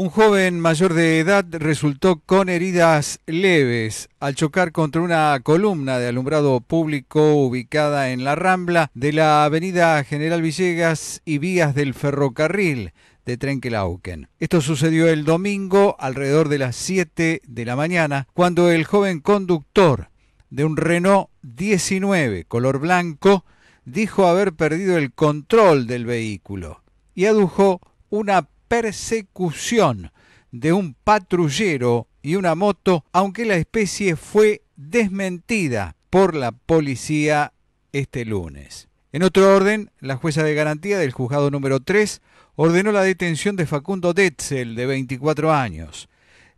Un joven mayor de edad resultó con heridas leves al chocar contra una columna de alumbrado público ubicada en la Rambla de la Avenida General Villegas y vías del ferrocarril de Trenquelauquen. Esto sucedió el domingo alrededor de las 7 de la mañana, cuando el joven conductor de un Renault 19 color blanco dijo haber perdido el control del vehículo y adujo una persecución de un patrullero y una moto, aunque la especie fue desmentida por la policía este lunes. En otro orden, la jueza de garantía del juzgado número 3 ordenó la detención de Facundo Detzel, de 24 años.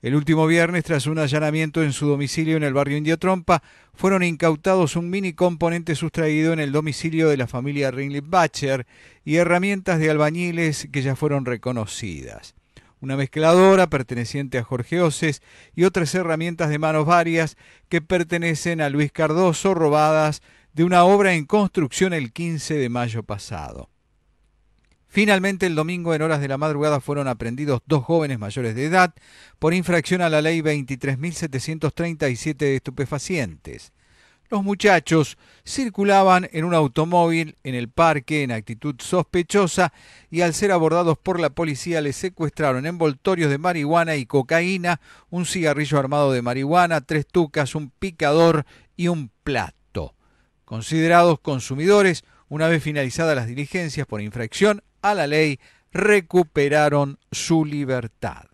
El último viernes, tras un allanamiento en su domicilio en el barrio Indio Trompa, fueron incautados un mini componente sustraído en el domicilio de la familia Ringley Batcher y herramientas de albañiles que ya fueron reconocidas. Una mezcladora perteneciente a Jorge Oces y otras herramientas de manos varias que pertenecen a Luis Cardoso, robadas de una obra en construcción el 15 de mayo pasado. Finalmente, el domingo en horas de la madrugada fueron aprendidos dos jóvenes mayores de edad por infracción a la ley 23.737 de estupefacientes. Los muchachos circulaban en un automóvil en el parque en actitud sospechosa y al ser abordados por la policía les secuestraron envoltorios de marihuana y cocaína, un cigarrillo armado de marihuana, tres tucas, un picador y un plato considerados consumidores, una vez finalizadas las diligencias por infracción a la ley, recuperaron su libertad.